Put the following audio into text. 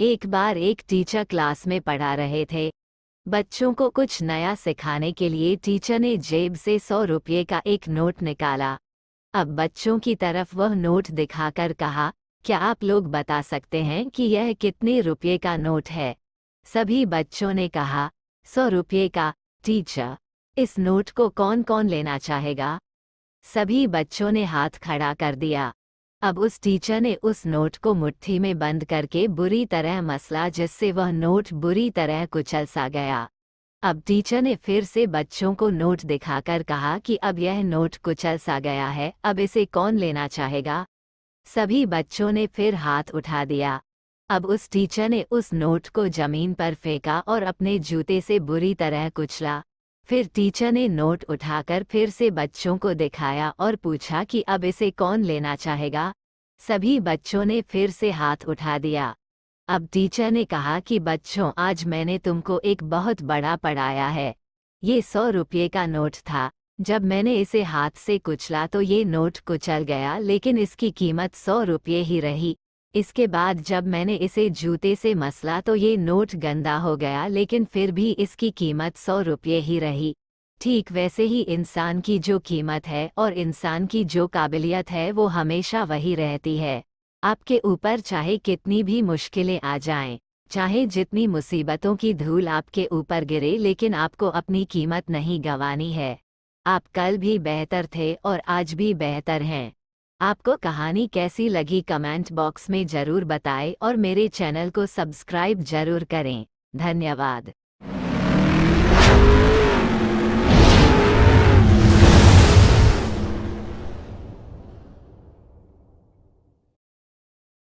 एक बार एक teacher class में पढ़ा रहे थे बच्चों को कुछ नया सिखाने के लिए टीचर ने जेब से सौ रुपये का एक नोट निकाला अब बच्चों की तरफ वह नोट दिखाकर कहा क्या आप लोग बता सकते हैं कि यह कितने रुपये का नोट है सभी बच्चों ने कहा सौ रुपये का टीचर इस नोट को कौन कौन लेना चाहेगा सभी बच्चों ने हाथ खड़ा कर दिया अब उस टीचर ने उस नोट को मुट्ठी में बंद करके बुरी तरह मसला जिससे वह नोट बुरी तरह कुचल सा गया अब टीचर ने फिर से बच्चों को नोट दिखाकर कहा कि अब यह नोट कुचल सा गया है अब इसे कौन लेना चाहेगा सभी बच्चों ने फिर हाथ उठा दिया अब उस टीचर ने उस नोट को जमीन पर फेंका और अपने जूते से बुरी तरह कुचला फिर टीचर ने नोट उठाकर फिर से बच्चों को दिखाया और पूछा कि अब इसे कौन लेना चाहेगा सभी बच्चों ने फिर से हाथ उठा दिया अब टीचर ने कहा कि बच्चों आज मैंने तुमको एक बहुत बड़ा पढ़ाया है ये सौ रुपये का नोट था जब मैंने इसे हाथ से कुचला तो ये नोट कुचल गया लेकिन इसकी कीमत सौ रुपये ही रही इसके बाद जब मैंने इसे जूते से मसला तो ये नोट गंदा हो गया लेकिन फिर भी इसकी कीमत सौ रुपये ही रही ठीक वैसे ही इंसान की जो कीमत है और इंसान की जो काबिलियत है वो हमेशा वही रहती है आपके ऊपर चाहे कितनी भी मुश्किलें आ जाएं, चाहे जितनी मुसीबतों की धूल आपके ऊपर गिरे लेकिन आपको अपनी कीमत नहीं गंवानी है आप कल भी बेहतर थे और आज भी बेहतर हैं आपको कहानी कैसी लगी कमेंट बॉक्स में ज़रूर बताएं और मेरे चैनल को सब्सक्राइब जरूर करें धन्यवाद